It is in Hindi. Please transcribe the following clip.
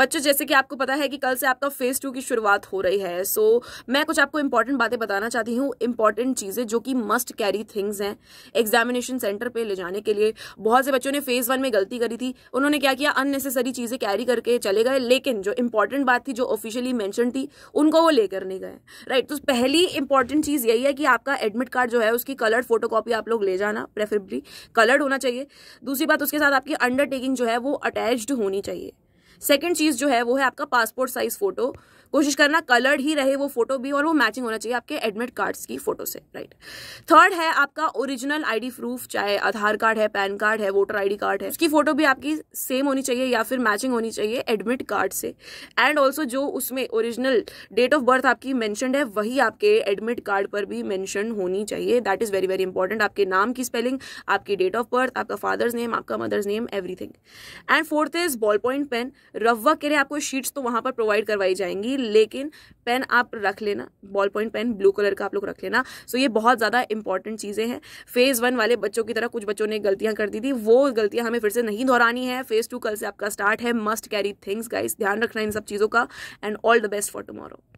बच्चों जैसे कि आपको पता है कि कल से आपका फेज टू की शुरुआत हो रही है सो so, मैं कुछ आपको इंपॉर्टेंट बातें बताना चाहती हूँ इंपॉर्टेंट चीज़ें जो कि मस्ट कैरी थिंग्स हैं एग्जामिनेशन सेंटर पे ले जाने के लिए बहुत से बच्चों ने फेज़ वन में गलती करी थी उन्होंने क्या किया अननेसेसरी चीज़ें कैरी करके चले गए लेकिन जो इंपॉर्टेंट बात थी जो ऑफिशियली मैंशन थी उनको वो लेकर नहीं गए राइट तो पहली इंपॉर्टेंट चीज़ यही है कि आपका एडमिट कार्ड जो है उसकी कलर्ड फोटो आप लोग ले जाना प्रेफरेबली कलर्ड होना चाहिए दूसरी बात उसके साथ आपकी अंडरटेकिंग जो है वो अटैच्ड होनी चाहिए सेकंड चीज़ जो है वो है आपका पासपोर्ट साइज़ फ़ोटो कोशिश करना कलर्ड ही रहे वो फोटो भी और वो मैचिंग होना चाहिए आपके एडमिट कार्ड्स की फ़ोटो से राइट थर्ड है आपका ओरिजिनल आईडी प्रूफ चाहे आधार कार्ड है पैन कार्ड है वोटर आईडी कार्ड है उसकी फ़ोटो भी आपकी सेम होनी चाहिए या फिर मैचिंग होनी चाहिए एडमिट कार्ड से एंड ऑल्सो जो उसमें ओरिजिनल डेट ऑफ बर्थ आपकी मैंशनड है वही आपके एडमिट कार्ड पर भी मैंशन होनी चाहिए that is very very important आपके नाम की स्पेलिंग आपकी डेट ऑफ बर्थ आपका फादर्स नेम आपका mother's name everything and fourth is ball point pen rough work के लिए आपको शीट्स तो वहाँ पर प्रोवाइड करवाई जाएंगी लेकिन पेन आप रख लेना ball point pen blue colour का आप लोग रख लेना सो ये बहुत ज़्यादा इंपॉर्टेंट चीज़ें हैं फेज़ वन वाले बच्चों की तरह कुछ बच्चों ने गलतियाँ कर दी थी वो गलतियाँ हमें फिर से नहीं दोहरानी है फेज़ टू कल से आपका स्टार्ट है मस्ट कैरी थिंग्स गाइस ध्यान रखना इन सब चीज़ों का and all the best for tomorrow